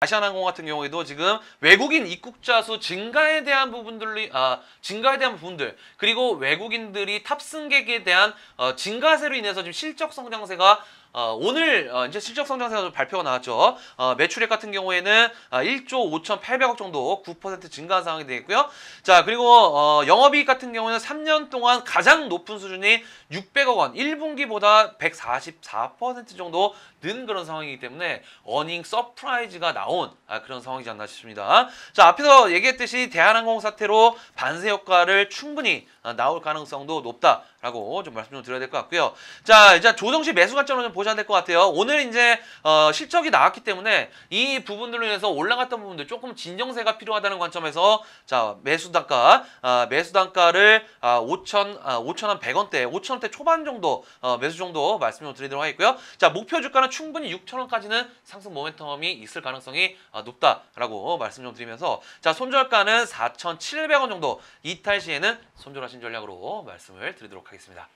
아시아나항공 같은 경우에도 지금 외국인 입국자 수 증가에 대한 부분들이 아, 증가에 대한 부분들 그리고 외국인들이 탑승객에 대한 어, 증가세로 인해서 지금 실적 성장세가 어, 오늘 어, 이제 실적 성장세가 발표가 나왔죠. 어, 매출액 같은 경우에는 어, 1조 5,800억 정도 9% 증가한 상황이 되겠고요. 자 그리고 어, 영업이익 같은 경우는 3년 동안 가장 높은 수준이 600억 원, 1분기보다 144% 정도 는 그런 상황이기 때문에 어닝 서프라이즈가 나온 아, 그런 상황이지 않나 싶습니다. 자 앞에서 얘기했듯이 대한항공 사태로 반세 효과를 충분히 어, 나올 가능성도 높다라고 좀 말씀 좀 드려야 될 것 같고요. 자 이제 조정시 매수 관점으로 좀 보자. 보장될 것 같아요. 오늘 이제 어, 실적이 나왔기 때문에 이 부분들로 인해서 올라갔던 부분들 조금 진정세가 필요하다는 관점에서 자 매수 단가 어, 아, 매수 단가를 아, 5천 아, 5천 원 100원대 5천 원대 초반 정도 어, 매수 정도 말씀을 드리도록 하겠고요. 자 목표 주가는 충분히 6천 원까지는 상승 모멘텀이 있을 가능성이 아, 높다라고 말씀 좀 드리면서 자 손절가는 4,700원 정도 이탈 시에는 손절하신 전략으로 말씀을 드리도록 하겠습니다.